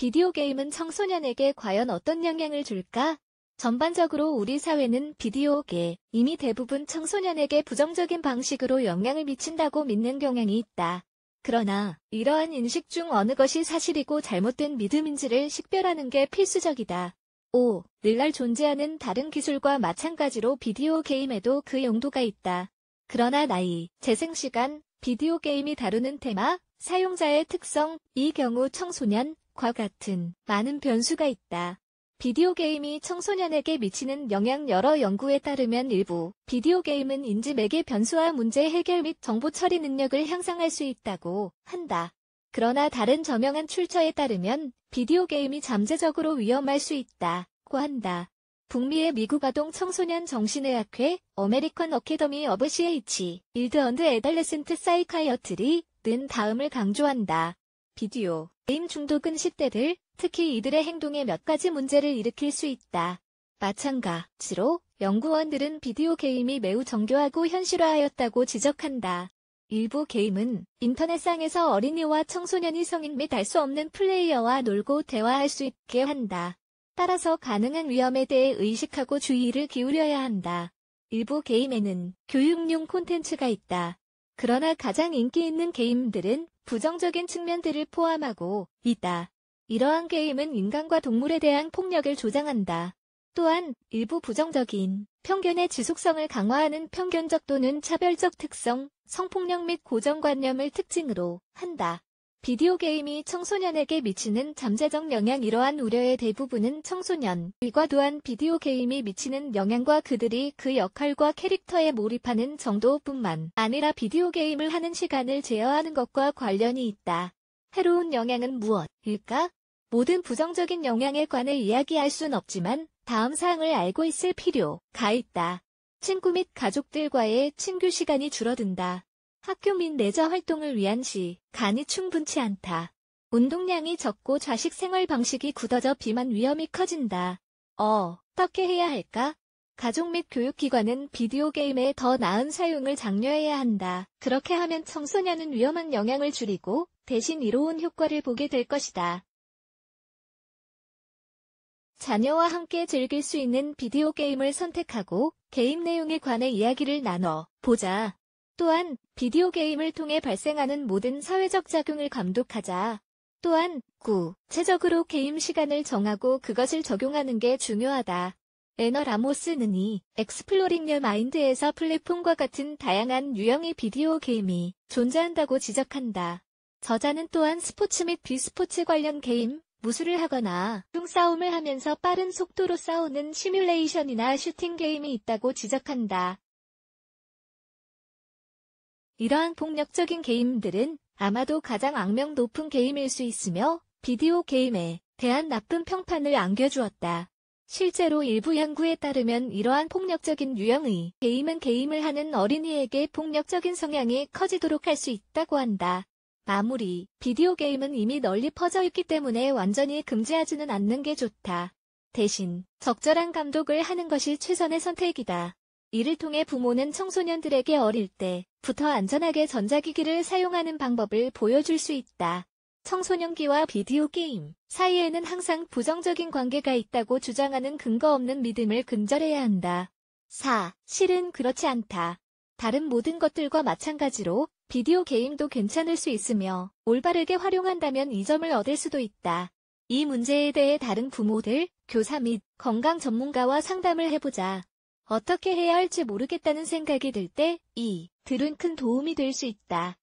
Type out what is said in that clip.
비디오 게임은 청소년에게 과연 어떤 영향을 줄까? 전반적으로 우리 사회는 비디오 게임 이미 대부분 청소년에게 부정적인 방식으로 영향을 미친다고 믿는 경향이 있다. 그러나 이러한 인식 중 어느 것이 사실이고 잘못된 믿음인지를 식별하는 게 필수적이다. 5. 늘 날 존재하는 다른 기술과 마찬가지로 비디오 게임에도 그 용도가 있다. 그러나 나이, 재생시간, 비디오 게임이 다루는 테마, 사용자의 특성, 이 경우 청소년, 과 같은 많은 변수가 있다. 비디오 게임이 청소년에게 미치는 영향 여러 연구에 따르면 일부 비디오 게임은 인지매개 변수와 문제 해결 및 정보 처리 능력을 향상할 수 있다고 한다. 그러나 다른 저명한 출처에 따르면 비디오 게임이 잠재적으로 위험할 수 있다고 한다. 북미의 미국 아동 청소년 정신의학회 어메리컨 어케더미 어브 CH 일드 언드 에달레센트 사이카이어트리 는 다음을 강조한다. 비디오, 게임 중독은 10대들, 특히 이들의 행동에 몇 가지 문제를 일으킬 수 있다. 마찬가지로 연구원들은 비디오 게임이 매우 정교하고 현실화하였다고 지적한다. 일부 게임은 인터넷상에서 어린이와 청소년이 성인 및 알 수 없는 플레이어와 놀고 대화할 수 있게 한다. 따라서 가능한 위험에 대해 의식하고 주의를 기울여야 한다. 일부 게임에는 교육용 콘텐츠가 있다. 그러나 가장 인기 있는 게임들은 부정적인 측면들을 포함하고 있다. 이러한 게임은 인간과 동물에 대한 폭력을 조장한다. 또한 일부 부정적인 편견의 지속성을 강화하는 편견적 또는 차별적 특성, 성폭력 및 고정관념을 특징으로 한다. 비디오 게임이 청소년에게 미치는 잠재적 영향 이러한 우려의 대부분은 청소년 과 또한 비디오 게임이 미치는 영향과 그들이 그 역할과 캐릭터에 몰입하는 정도뿐만 아니라 비디오 게임을 하는 시간을 제어하는 것과 관련이 있다. 해로운 영향은 무엇일까? 모든 부정적인 영향에 관해 이야기할 순 없지만 다음 사항을 알고 있을 필요가 있다. 친구 및 가족들과의 친교 시간이 줄어든다. 학교 및 레저 활동을 위한 시간이 충분치 않다. 운동량이 적고 좌식 생활 방식이 굳어져 비만 위험이 커진다. 어, 어떻게 해야 할까? 가족 및 교육기관은 비디오 게임에 더 나은 사용을 장려해야 한다. 그렇게 하면 청소년은 위험한 영향을 줄이고 대신 이로운 효과를 보게 될 것이다. 자녀와 함께 즐길 수 있는 비디오 게임을 선택하고 게임 내용에 관해 이야기를 나눠 보자. 또한 비디오 게임을 통해 발생하는 모든 사회적 작용을 감독하자. 또한 구체적으로 게임 시간을 정하고 그것을 적용하는 게 중요하다. 에너 라모스는 이 엑스플로링 유 마인드에서 플랫폼과 같은 다양한 유형의 비디오 게임이 존재한다고 지적한다. 저자는 또한 스포츠 및 비스포츠 관련 게임, 무술을 하거나 흉싸움을 하면서 빠른 속도로 싸우는 시뮬레이션이나 슈팅 게임이 있다고 지적한다. 이러한 폭력적인 게임들은 아마도 가장 악명 높은 게임일 수 있으며 비디오 게임에 대한 나쁜 평판을 안겨주었다. 실제로 일부 연구에 따르면 이러한 폭력적인 유형의 게임은 게임을 하는 어린이에게 폭력적인 성향이 커지도록 할 수 있다고 한다. 마무리 비디오 게임은 이미 널리 퍼져 있기 때문에 완전히 금지하지는 않는 게 좋다. 대신 적절한 감독을 하는 것이 최선의 선택이다. 이를 통해 부모는 청소년들에게 어릴 때부터 안전하게 전자기기를 사용하는 방법을 보여줄 수 있다. 청소년기와 비디오 게임 사이에는 항상 부정적인 관계가 있다고 주장하는 근거 없는 믿음을 근절해야 한다. 4. 실은 그렇지 않다. 다른 모든 것들과 마찬가지로 비디오 게임도 괜찮을 수 있으며 올바르게 활용한다면 이 점을 얻을 수도 있다. 이 문제에 대해 다른 부모들, 교사 및 건강 전문가와 상담을 해보자. 어떻게 해야 할지 모르겠다는 생각이 들 때 이들은큰 도움이 될 수 있다.